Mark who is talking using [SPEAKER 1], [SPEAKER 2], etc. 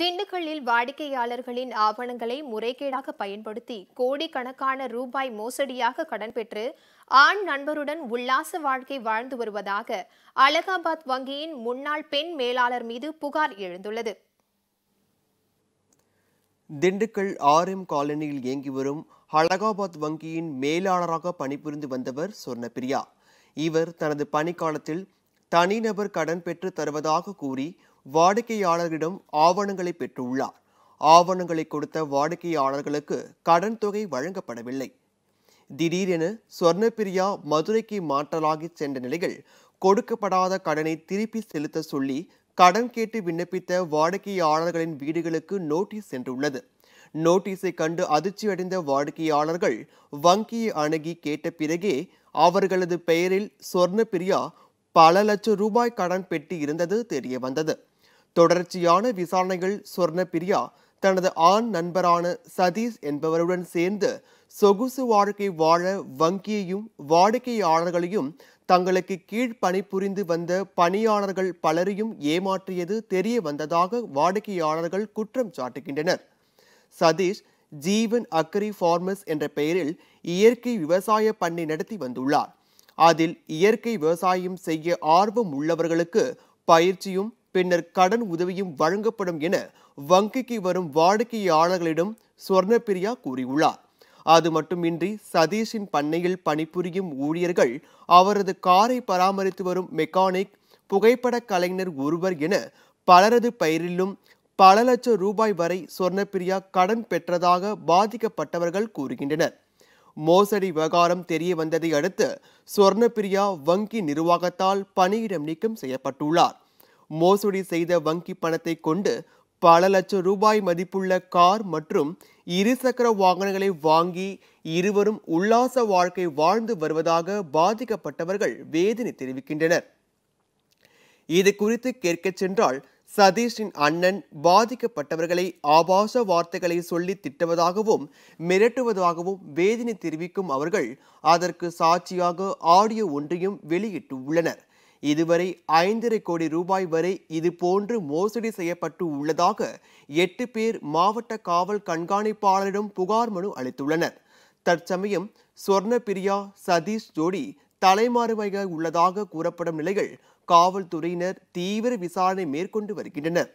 [SPEAKER 1] திண்டுக்கல்லில் வாடிக்கையாளர்களின் ஆவணங்களை முறைகேடாக பயன்படுத்தி கோடிக்கணக்கான ரூபாய் மோசடியாக கடன் பெற்று ஆண் நண்பருடன் உல்லாச வாழ்க்கை வாழ்ந்து வருவதாக அலகாபாத் வங்கியின் முன்னாள் பெண் மேலாளர் மீது புகார் எழுந்துள்ளது
[SPEAKER 2] திண்டுக்கல் ஆர் எம் காலனியில் இயங்கி வரும் அலகாபாத் வங்கியின் மேலாளராக பணிபுரிந்து வந்தவர் சொர்ணபிரியா இவர் தனது பணிக்காலத்தில் தனிநபர் கடன் பெற்று தருவதாக கூறி வாடிக்கையாளர்களிடம் ஆவணங்களை பெற்றுள்ளார் ஆவணங்களை கொடுத்த வாடிக்கையாளர்களுக்கு கடன் தொகை வழங்கப்படவில்லை திடீரென சொர்ணப்பிரியா மதுரைக்கு மாற்றலாகி சென்ற நிலையில் கொடுக்கப்படாத கடனை திருப்பி செலுத்த சொல்லி கடன் கேட்டு விண்ணப்பித்த வாடிக்கையாளர்களின் வீடுகளுக்கு நோட்டீஸ் சென்றுள்ளது நோட்டீஸை கண்டு அதிர்ச்சியடைந்த வாடிக்கையாளர்கள் வங்கியை அணுகி கேட்ட பிறகே அவர்களது பெயரில் சொர்ணப்பிரியா பல லட்சம் ரூபாய் கடன் பெட்டி இருந்தது தெரிய வந்தது தொடர்ச்சியான விசாரணைகள் சொர்ண பிரியா தனது ஆண் நண்பரான சதீஷ் என்பவருடன் சேர்ந்து சொகுசு வாழ்க்கை வாழ வங்கியையும் வாடிக்கையாளர்களையும் தங்களுக்கு கீழ் பணிபுரிந்து வந்த பணியாளர்கள் பலரையும் ஏமாற்றியது தெரிய வந்ததாக வாடிக்கையாளர்கள் குற்றம் சாட்டுகின்றனர் சதீஷ் ஜீவன் அக்ரி ஃபார்மஸ் என்ற பெயரில் இயற்கை விவசாய பண்ணை நடத்தி வந்துள்ளார் அதில் இயற்கை விவசாயம் செய்ய ஆர்வம் உள்ளவர்களுக்கு பயிற்சியும் பின்னர் கடன் உதவியும் வழங்கப்படும் என வங்கிக்கு வரும் வாடிக்கையாளர்களிடம் சொர்ணப்பிரியா கூறியுள்ளார் அது மட்டுமின்றி சதீஷின் பண்ணையில் பணிபுரியும் ஊழியர்கள் அவரது காரை பராமரித்து வரும் மெக்கானிக் புகைப்பட கலைஞர் ஒருவர் என பலரது பெயரிலும் பல லட்சம் ரூபாய் வரை சொர்ணப்பிரியா கடன் பெற்றதாக பாதிக்கப்பட்டவர்கள் கூறுகின்றனர் மோசடி விவகாரம் தெரிய வந்ததை அடுத்து சொர்ணப்பிரியா வங்கி நிர்வாகத்தால் பணியிடம் நீக்கம் செய்யப்பட்டுள்ளார் மோசடி செய்த வங்கி பணத்தை கொண்டு பல லட்சம் ரூபாய் மதிப்புள்ள கார் மற்றும் இருசக்கர வாகனங்களை வாங்கி இருவரும் உல்லாச வாழ்க்கை வாழ்ந்து வருவதாக பாதிக்கப்பட்டவர்கள் வேதனை தெரிவிக்கின்றனர் இது குறித்து கேட்க சென்றால் சதீஷின் அண்ணன் பாதிக்கப்பட்டவர்களை ஆபாச வார்த்தைகளை சொல்லி திட்டுவதாகவும் மிரட்டுவதாகவும் வேதனை தெரிவிக்கும் அவர்கள் அதற்கு சாட்சியாக ஆடியோ ஒன்றையும் வெளியிட்டு உள்ளனர் இதுவரை ஐந்தரை கோடி ரூபாய் வரை இதுபோன்று மோசடி செய்யப்பட்டு உள்ளதாக எட்டு பேர் மாவட்ட காவல் கண்காணிப்பாளரிடம் புகார் மனு அளித்துள்ளனர் தற்சமயம் சொர்ண பிரியா சதீஷ் ஜோடி தலைமாறுமையாக உள்ளதாக கூறப்படும் நிலையில் காவல்துறையினர் தீவிர விசாரணை மேற்கொண்டு வருகின்றனர்